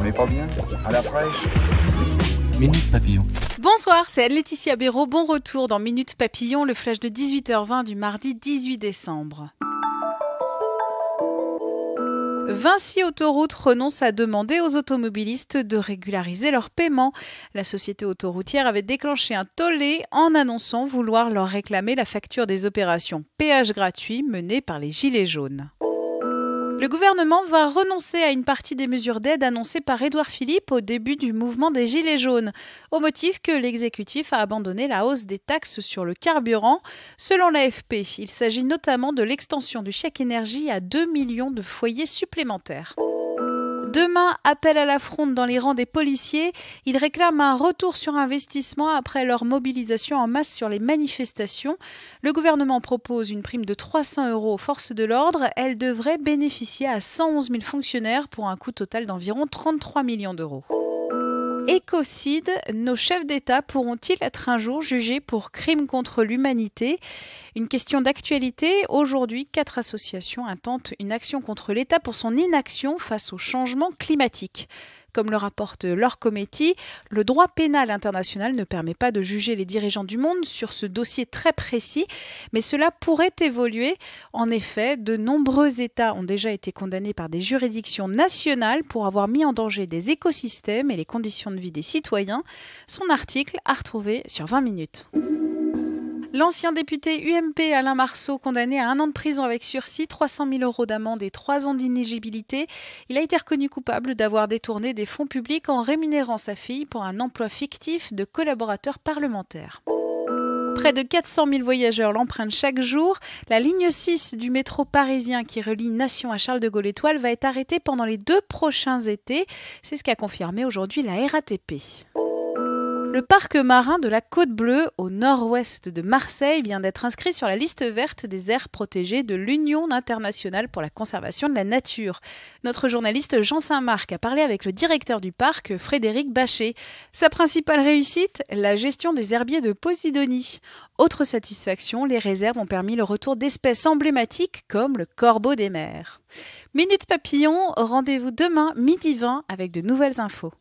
On pas bien À la fraîche Minute Papillon. Bonsoir, c'est laetitia Béraud. Bon retour dans Minute Papillon, le flash de 18h20 du mardi 18 décembre. Vinci Autoroute renonce à demander aux automobilistes de régulariser leurs paiements. La société autoroutière avait déclenché un tollé en annonçant vouloir leur réclamer la facture des opérations péage gratuit menées par les Gilets jaunes. Le gouvernement va renoncer à une partie des mesures d'aide annoncées par Édouard Philippe au début du mouvement des Gilets jaunes, au motif que l'exécutif a abandonné la hausse des taxes sur le carburant. Selon l'AFP, il s'agit notamment de l'extension du chèque énergie à 2 millions de foyers supplémentaires. Demain, appel à la fronde dans les rangs des policiers. Ils réclament un retour sur investissement après leur mobilisation en masse sur les manifestations. Le gouvernement propose une prime de 300 euros aux forces de l'ordre. Elle devrait bénéficier à 111 000 fonctionnaires pour un coût total d'environ 33 millions d'euros. Écocide, nos chefs d'État pourront-ils être un jour jugés pour crime contre l'humanité Une question d'actualité. Aujourd'hui, quatre associations intentent une action contre l'État pour son inaction face au changement climatique. Comme le rapporte Laure Cometti, le droit pénal international ne permet pas de juger les dirigeants du monde sur ce dossier très précis, mais cela pourrait évoluer. En effet, de nombreux États ont déjà été condamnés par des juridictions nationales pour avoir mis en danger des écosystèmes et les conditions de vie des citoyens. Son article à retrouver sur 20 minutes. L'ancien député UMP Alain Marceau, condamné à un an de prison avec sursis, 300 000 euros d'amende et trois ans d'inéligibilité, il a été reconnu coupable d'avoir détourné des fonds publics en rémunérant sa fille pour un emploi fictif de collaborateur parlementaire. Près de 400 000 voyageurs l'empruntent chaque jour. La ligne 6 du métro parisien qui relie Nation à Charles de Gaulle Étoile va être arrêtée pendant les deux prochains étés. C'est ce qu'a confirmé aujourd'hui la RATP. Le parc marin de la Côte Bleue, au nord-ouest de Marseille, vient d'être inscrit sur la liste verte des aires protégées de l'Union internationale pour la conservation de la nature. Notre journaliste Jean Saint-Marc a parlé avec le directeur du parc, Frédéric Bachet. Sa principale réussite, la gestion des herbiers de Posidonie. Autre satisfaction, les réserves ont permis le retour d'espèces emblématiques comme le corbeau des mers. Minute papillon, rendez-vous demain midi 20 avec de nouvelles infos.